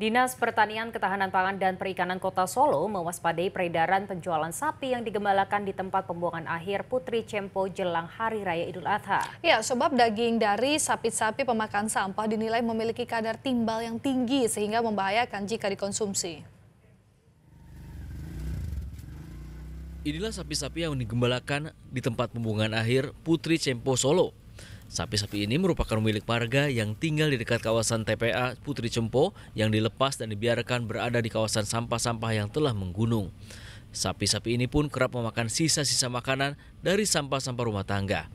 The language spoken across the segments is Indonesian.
Dinas Pertanian Ketahanan Pangan dan Perikanan Kota Solo mewaspadai peredaran penjualan sapi yang digembalakan di tempat pembuangan akhir Putri Cempo jelang Hari Raya Idul Adha. Ya, sebab daging dari sapi-sapi pemakan sampah dinilai memiliki kadar timbal yang tinggi sehingga membahayakan jika dikonsumsi. Inilah sapi-sapi yang digembalakan di tempat pembuangan akhir Putri Cempo Solo Sapi-sapi ini merupakan milik warga yang tinggal di dekat kawasan TPA Putri Cempo yang dilepas dan dibiarkan berada di kawasan sampah-sampah yang telah menggunung. Sapi-sapi ini pun kerap memakan sisa-sisa makanan dari sampah-sampah rumah tangga.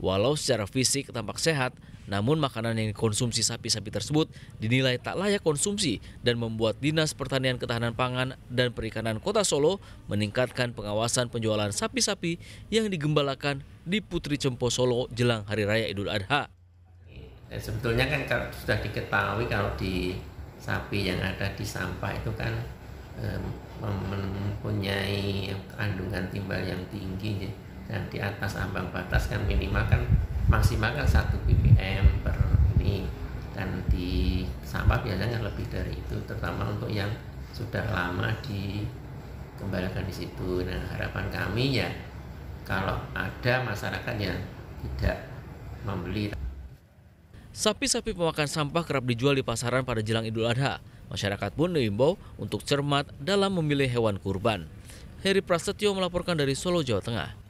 Walau secara fisik tampak sehat, namun makanan yang dikonsumsi sapi-sapi tersebut dinilai tak layak konsumsi dan membuat Dinas Pertanian Ketahanan Pangan dan Perikanan Kota Solo meningkatkan pengawasan penjualan sapi-sapi yang digembalakan di Putri Cempo Solo jelang Hari Raya Idul Adha. Ya, sebetulnya kan sudah diketahui kalau di sapi yang ada di sampah itu kan mempunyai kandungan timbal yang tinggi ya. Dan di atas ambang batas kan minimal kan maksimal kan 1 ppm per ini dan di sampah biasanya lebih dari itu terutama untuk yang sudah lama dikembalikan di situ nah harapan kami ya kalau ada masyarakat yang tidak membeli Sapi-sapi pemakan sampah kerap dijual di pasaran pada jelang Idul Adha. Masyarakat pun diimbau untuk cermat dalam memilih hewan kurban. Heri Prasetyo melaporkan dari Solo, Jawa Tengah.